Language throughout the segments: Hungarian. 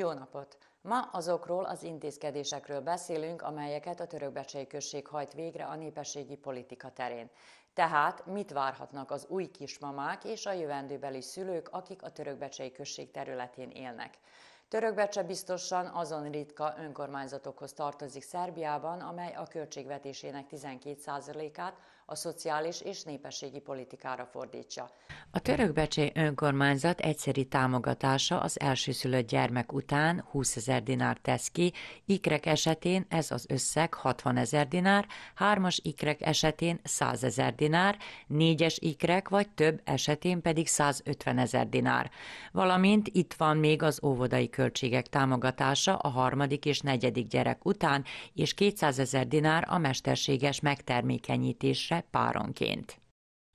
Jó napot! Ma azokról az intézkedésekről beszélünk, amelyeket a törökbecsei község hajt végre a népességi politika terén. Tehát mit várhatnak az új kismamák és a jövendőbeli szülők, akik a törökbecsei község területén élnek? Törökbecse biztosan azon ritka önkormányzatokhoz tartozik Szerbiában, amely a költségvetésének 12%-át a szociális és népességi politikára fordítja. A törökbecsé önkormányzat egyszeri támogatása az elsőszülött gyermek után 20 ezer dinár tesz ki, ikrek esetén ez az összeg 60 ezer dinár, hármas ikrek esetén 100 ezer dinár, négyes ikrek vagy több esetén pedig 150 ezer dinár. Valamint itt van még az óvodai költség költségek támogatása a harmadik és negyedik gyerek után, és 200 ezer dinár a mesterséges megtermékenyítésre páronként.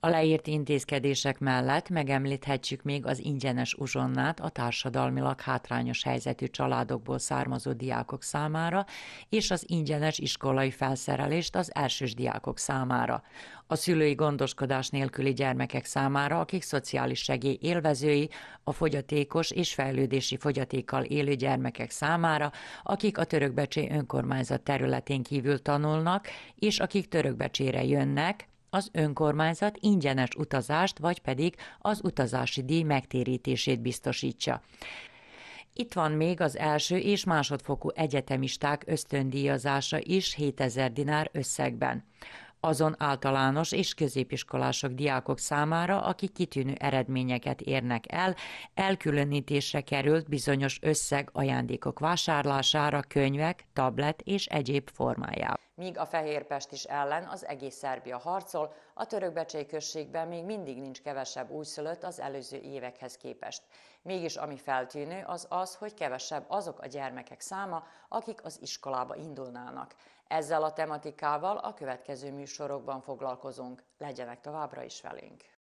A leírt intézkedések mellett megemlíthetjük még az ingyenes uzsonnát a társadalmilag hátrányos helyzetű családokból származó diákok számára, és az ingyenes iskolai felszerelést az elsős diákok számára. A szülői gondoskodás nélküli gyermekek számára, akik szociális segély élvezői, a fogyatékos és fejlődési fogyatékkal élő gyermekek számára, akik a törökbecsé önkormányzat területén kívül tanulnak, és akik törökbecsére jönnek, az önkormányzat ingyenes utazást, vagy pedig az utazási díj megtérítését biztosítsa. Itt van még az első és másodfokú egyetemisták ösztöndíjazása is 7000 dinár összegben azon általános és középiskolások diákok számára, akik kitűnő eredményeket érnek el, elkülönítésre került bizonyos összeg ajándékok vásárlására könyvek, tablet és egyéb formájában míg a Fehérpest is ellen az egész Szerbia harcol, a törökbecsei községben még mindig nincs kevesebb újszülött az előző évekhez képest. Mégis ami feltűnő az az, hogy kevesebb azok a gyermekek száma, akik az iskolába indulnának. Ezzel a tematikával a következő műsorokban foglalkozunk. Legyenek továbbra is velünk!